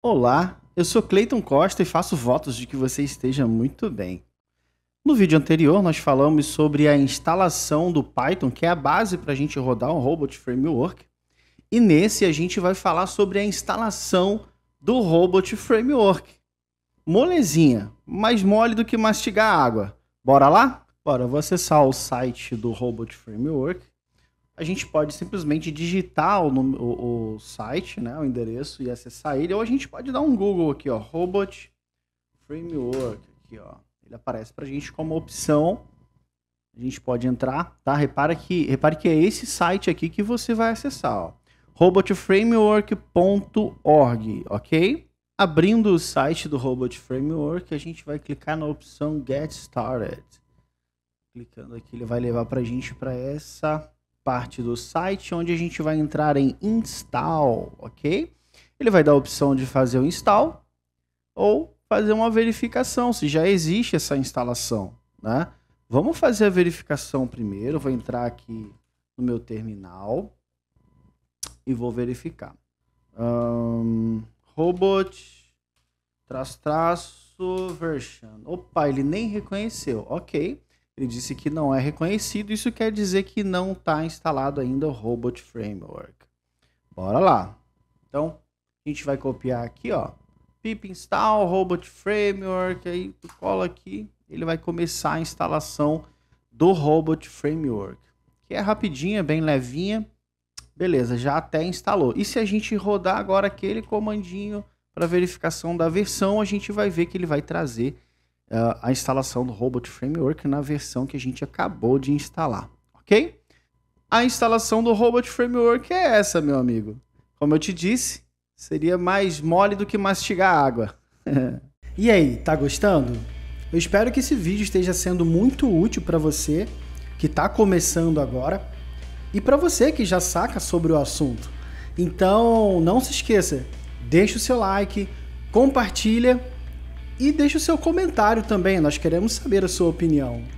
Olá, eu sou Cleiton Costa e faço votos de que você esteja muito bem. No vídeo anterior, nós falamos sobre a instalação do Python, que é a base para a gente rodar um Robot Framework. E nesse, a gente vai falar sobre a instalação do Robot Framework. Molezinha, mais mole do que mastigar água. Bora lá? Bora, eu vou acessar o site do Robot Framework a gente pode simplesmente digitar o, o, o, site, né, o endereço e acessar ele, ou a gente pode dar um Google aqui, ó, Robot Framework, aqui, ó. Ele aparece para a gente como opção. A gente pode entrar, tá? Repara que, repare que é esse site aqui que você vai acessar, ó. robotframework.org, ok? Abrindo o site do Robot Framework, a gente vai clicar na opção Get Started. Clicando aqui, ele vai levar para a gente para essa parte do site onde a gente vai entrar em install, ok? Ele vai dar a opção de fazer o install ou fazer uma verificação se já existe essa instalação, né? Vamos fazer a verificação primeiro. Vou entrar aqui no meu terminal e vou verificar. Um, robot traço traço version. Opa, ele nem reconheceu. Ok. Ele disse que não é reconhecido, isso quer dizer que não está instalado ainda o Robot Framework. Bora lá. Então, a gente vai copiar aqui, ó. Pip install Robot Framework, aí tu cola aqui, ele vai começar a instalação do Robot Framework, que é rapidinha, bem levinha. Beleza, já até instalou. E se a gente rodar agora aquele comandinho para verificação da versão, a gente vai ver que ele vai trazer uh, a instalação do Robot Framework na versão que a gente acabou de instalar, ok? A instalação do Robot Framework é essa, meu amigo. Como eu te disse, seria mais mole do que mastigar água. e aí, tá gostando? Eu espero que esse vídeo esteja sendo muito útil para você que está começando agora e para você que já saca sobre o assunto. Então, não se esqueça, deixa o seu like, compartilha e deixe o seu comentário também, nós queremos saber a sua opinião.